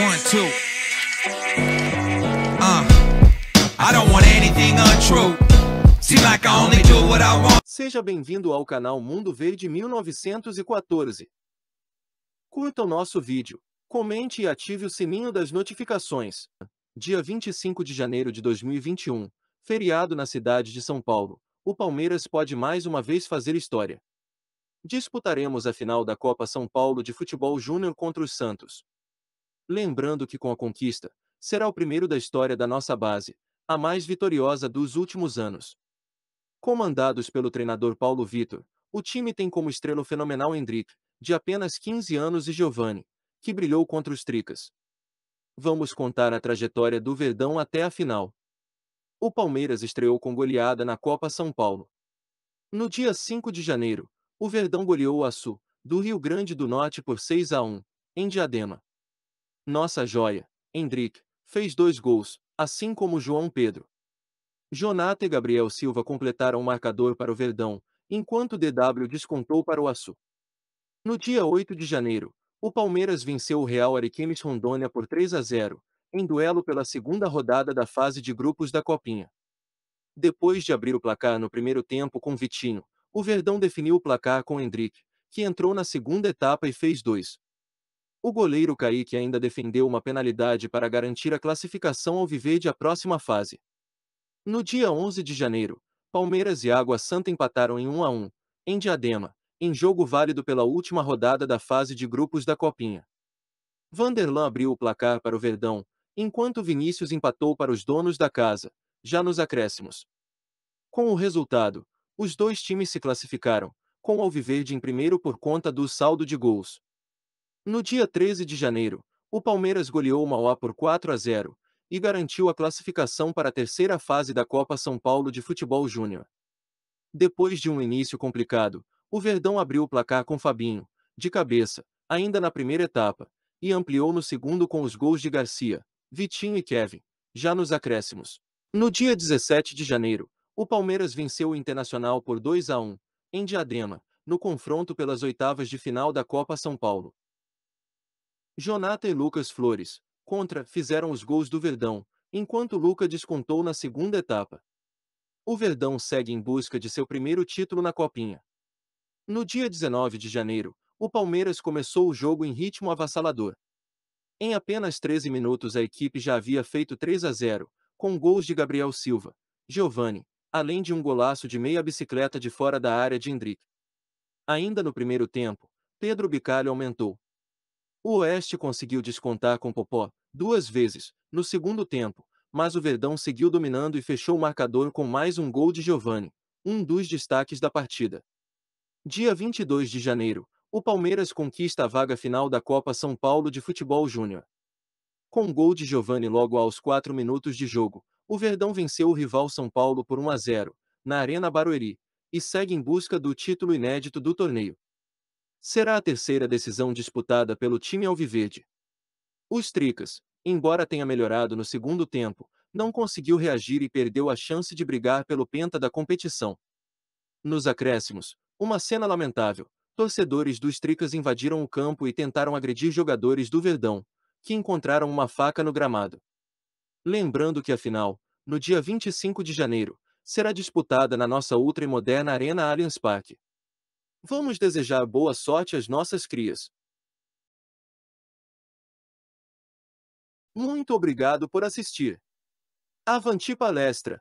One, two. Uh, I don't want anything untrue. like I only do what I want. Seja bem-vindo ao canal Mundo Verde 1914. Curta o nosso vídeo, comente e ative o sininho das notificações. Dia 25 de janeiro de 2021, feriado na cidade de São Paulo, o Palmeiras pode mais uma vez fazer história. Disputaremos a final da Copa São Paulo de Futebol Júnior contra os Santos, lembrando que com a conquista, será o primeiro da história da nossa base, a mais vitoriosa dos últimos anos. Comandados pelo treinador Paulo Vitor, o time tem como estrela o fenomenal Hendrick, de apenas 15 anos e Giovanni, que brilhou contra os Tricas. Vamos contar a trajetória do Verdão até a final. O Palmeiras estreou com goleada na Copa São Paulo. No dia 5 de janeiro, o Verdão goleou o Açu, do Rio Grande do Norte por 6 a 1, em Diadema nossa joia, Hendrick, fez dois gols, assim como João Pedro. Jonata e Gabriel Silva completaram o marcador para o Verdão, enquanto DW descontou para o Açu. No dia 8 de janeiro, o Palmeiras venceu o Real Ariquemes Rondônia por 3 a 0, em duelo pela segunda rodada da fase de grupos da Copinha. Depois de abrir o placar no primeiro tempo com Vitinho, o Verdão definiu o placar com Hendrick, que entrou na segunda etapa e fez dois. O goleiro Kaique ainda defendeu uma penalidade para garantir a classificação ao Viverde à próxima fase. No dia 11 de janeiro, Palmeiras e Água Santa empataram em 1 a 1, em Diadema, em jogo válido pela última rodada da fase de grupos da Copinha. Vanderlan abriu o placar para o Verdão, enquanto Vinícius empatou para os donos da casa, já nos acréscimos. Com o resultado, os dois times se classificaram, com o Alviverde em primeiro por conta do saldo de gols. No dia 13 de janeiro, o Palmeiras goleou o Mauá por 4 a 0 e garantiu a classificação para a terceira fase da Copa São Paulo de Futebol Júnior. Depois de um início complicado, o Verdão abriu o placar com Fabinho, de cabeça, ainda na primeira etapa, e ampliou no segundo com os gols de Garcia, Vitinho e Kevin, já nos acréscimos. No dia 17 de janeiro, o Palmeiras venceu o Internacional por 2 a 1, em Diadema, no confronto pelas oitavas de final da Copa São Paulo. Jonathan e Lucas Flores, contra, fizeram os gols do Verdão, enquanto Luca descontou na segunda etapa. O Verdão segue em busca de seu primeiro título na Copinha. No dia 19 de janeiro, o Palmeiras começou o jogo em ritmo avassalador. Em apenas 13 minutos a equipe já havia feito 3 a 0, com gols de Gabriel Silva, Giovani, além de um golaço de meia bicicleta de fora da área de Hendrick. Ainda no primeiro tempo, Pedro Bicalho aumentou, o Oeste conseguiu descontar com Popó, duas vezes, no segundo tempo, mas o Verdão seguiu dominando e fechou o marcador com mais um gol de Giovani, um dos destaques da partida. Dia 22 de janeiro, o Palmeiras conquista a vaga final da Copa São Paulo de Futebol Júnior. Com gol de Giovani logo aos 4 minutos de jogo, o Verdão venceu o rival São Paulo por 1 a 0, na Arena Barueri, e segue em busca do título inédito do torneio será a terceira decisão disputada pelo time alviverde. Os Tricas, embora tenha melhorado no segundo tempo, não conseguiu reagir e perdeu a chance de brigar pelo penta da competição. Nos acréscimos, uma cena lamentável. Torcedores dos Tricas invadiram o campo e tentaram agredir jogadores do Verdão, que encontraram uma faca no gramado. Lembrando que a final, no dia 25 de janeiro, será disputada na nossa ultra e moderna Arena Allianz Parque. Vamos desejar boa sorte às nossas crias. Muito obrigado por assistir. Avanti Palestra!